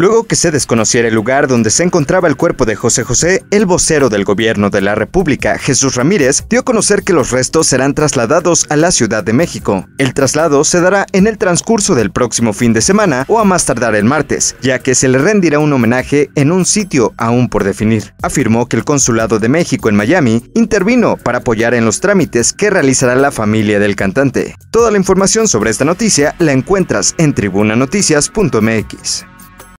Luego que se desconociera el lugar donde se encontraba el cuerpo de José José, el vocero del gobierno de la República, Jesús Ramírez, dio a conocer que los restos serán trasladados a la Ciudad de México. El traslado se dará en el transcurso del próximo fin de semana o a más tardar el martes, ya que se le rendirá un homenaje en un sitio aún por definir. Afirmó que el Consulado de México en Miami intervino para apoyar en los trámites que realizará la familia del cantante. Toda la información sobre esta noticia la encuentras en tribunanoticias.mx.